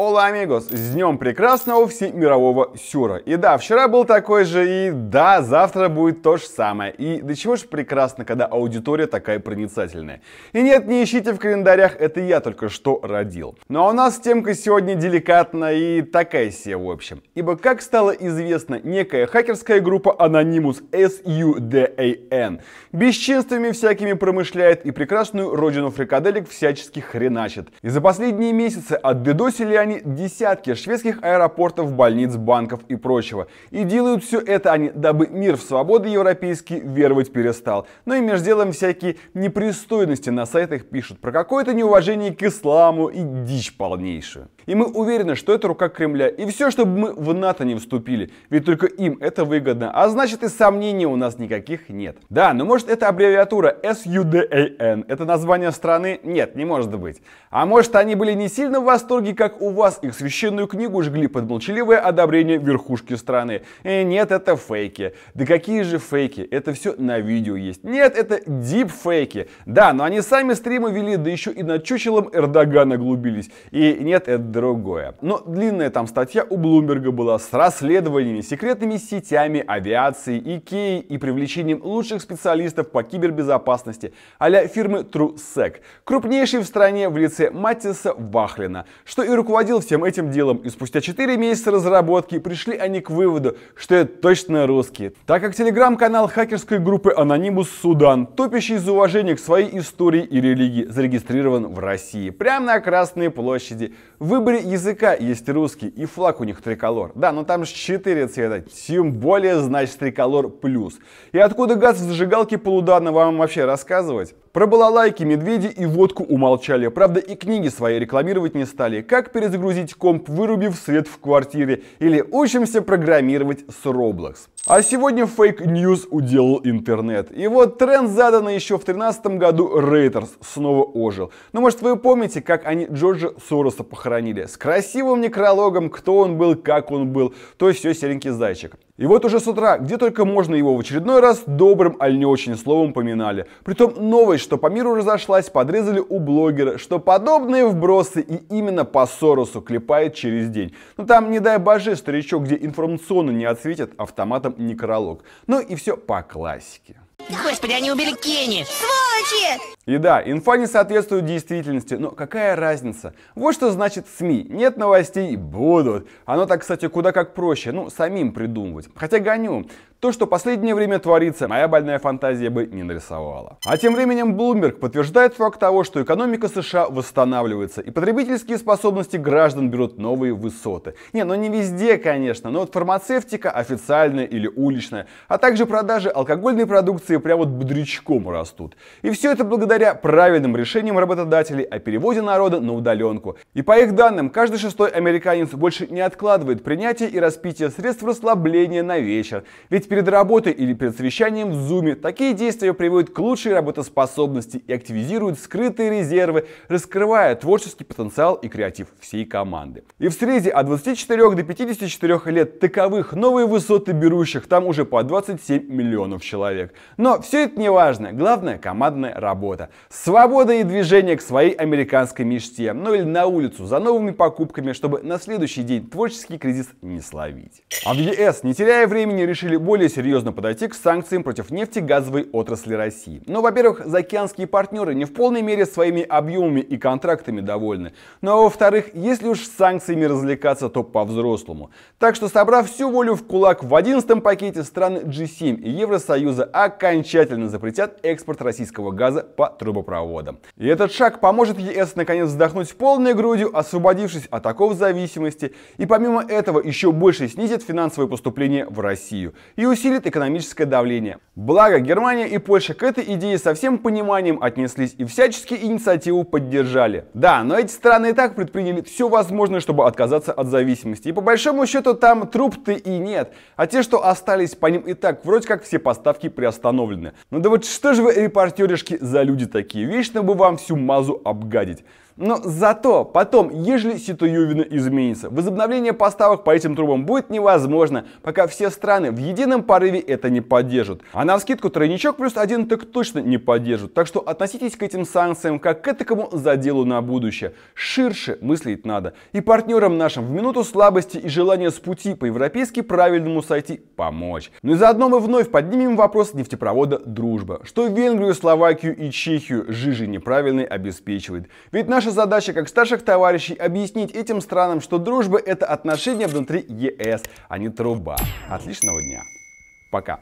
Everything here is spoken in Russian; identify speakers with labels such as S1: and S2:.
S1: Ола, амигос! С днем прекрасного всемирового сюра. И да, вчера был такой же, и да, завтра будет то же самое. И до чего же прекрасно, когда аудитория такая проницательная. И нет, не ищите в календарях, это я только что родил. Ну а у нас темка сегодня деликатна и такая себе в общем. Ибо, как стало известно, некая хакерская группа Anonymous S-U-D-A-N бесчинствами всякими промышляет и прекрасную родину фрикаделек всячески хреначит. И за последние месяцы отдедосили они стране десятки шведских аэропортов, больниц, банков и прочего. И делают все это они, дабы мир в свободы европейский веровать перестал. Но и между делом всякие непристойности на сайтах пишут про какое-то неуважение к исламу и дичь полнейшую. И мы уверены, что это рука Кремля. И все, чтобы мы в НАТО не вступили. Ведь только им это выгодно. А значит и сомнений у нас никаких нет. Да, но может это аббревиатура SUDAN. Э это название страны? Нет, не может быть. А может они были не сильно в восторге, как у вас. Их священную книгу жгли под молчаливое одобрение верхушки страны. И э, нет, это фейки. Да какие же фейки? Это все на видео есть. Нет, это дипфейки. Да, но они сами стримы вели, да еще и над чучелом Эрдогана глубились. И нет, это другое. Но длинная там статья у Блумберга была с расследованиями, секретными сетями авиации, Икеи и привлечением лучших специалистов по кибербезопасности а фирмы TrueSec, крупнейшей в стране в лице Матиса Вахлина, что и руководил всем этим делом. И спустя 4 месяца разработки пришли они к выводу, что это точно русские. Так как телеграм-канал хакерской группы Anonymous Судан, топящий из уважения к своей истории и религии, зарегистрирован в России, прямо на Красной площади, выбор выборе языка есть русский, и флаг у них триколор. Да, но там же четыре цвета, тем более, значит, триколор плюс. И откуда газ в зажигалке полударно вам вообще рассказывать? Про балалайки, медведи и водку умолчали. Правда, и книги свои рекламировать не стали. Как перезагрузить комп, вырубив свет в квартире? Или учимся программировать с Roblox? А сегодня фейк-ньюс уделал интернет. И вот тренд, заданный еще в 2013 году, Рейтерс снова ожил. Ну, может, вы помните, как они Джорджа Сороса похоронили? С красивым некрологом, кто он был, как он был, то есть все серенький зайчик. И вот уже с утра, где только можно его в очередной раз добрым, аль не очень словом поминали. Притом новость, что по миру разошлась, подрезали у блогера, что подобные вбросы и именно по Соросу клепает через день. Но ну там, не дай боже, старичок, где информационно не отсветят, автоматом некролог. Ну и все по классике. Господи, они убили Кенни! Сволочи! И да, инфа не соответствует действительности, но какая разница? Вот что значит СМИ. Нет новостей – будут. Оно так, кстати, куда как проще, ну, самим придумывать. Хотя гоню. То, что последнее время творится, моя больная фантазия бы не нарисовала. А тем временем Bloomberg подтверждает факт того, что экономика США восстанавливается, и потребительские способности граждан берут новые высоты. Не, ну не везде, конечно, но вот фармацевтика официальная или уличная, а также продажи алкогольной продукции прямо вот бодрячком растут. И все это благодаря благодаря правильным решением работодателей о переводе народа на удаленку. И по их данным, каждый шестой американец больше не откладывает принятие и распитие средств расслабления на вечер. Ведь перед работой или перед совещанием в зуме такие действия приводят к лучшей работоспособности и активизируют скрытые резервы, раскрывая творческий потенциал и креатив всей команды. И в среде от 24 до 54 лет таковых новые высоты берущих там уже по 27 миллионов человек. Но все это не важно, главное командная работа. Свобода и движение к своей американской мечте, ну или на улицу за новыми покупками, чтобы на следующий день творческий кризис не словить. А в ЕС, не теряя времени, решили более серьезно подойти к санкциям против нефтегазовой отрасли России. Но, ну, во-первых, заокеанские партнеры не в полной мере своими объемами и контрактами довольны. Ну а во-вторых, если уж с санкциями развлекаться, то по-взрослому. Так что, собрав всю волю в кулак в 11 пакете, страны G7 и Евросоюза окончательно запретят экспорт российского газа по нового трубопровода. И этот шаг поможет ЕС наконец вздохнуть полной грудью, освободившись от оков зависимости, и помимо этого еще больше снизит финансовые поступления в Россию и усилит экономическое давление. Благо, Германия и Польша к этой идее со всем пониманием отнеслись и всячески инициативу поддержали. Да, но эти страны и так предприняли все возможное, чтобы отказаться от зависимости. И по большому счету там труб-то и нет. А те, что остались по ним и так, вроде как все поставки приостановлены. Ну да вот что же вы, репортеришки, за люди люди такие, вечно бы вам всю мазу обгадить. Но зато потом, ежели ситуевина изменится, возобновление поставок по этим трубам будет невозможно, пока все страны в едином порыве это не поддержат. А на скидку тройничок плюс один так точно не поддержат. Так что относитесь к этим санкциям как к этакому заделу на будущее. Ширше мыслить надо. И партнерам нашим в минуту слабости и желания с пути по-европейски правильному сойти помочь. Ну и заодно мы вновь поднимем вопрос нефтепровода «Дружба». Что Венгрию, Словакию и Чехию Чехию жижи неправильной обеспечивает. Ведь наша задача, как старших товарищей, объяснить этим странам, что дружба – это отношения внутри ЕС, а не труба. Отличного дня. Пока.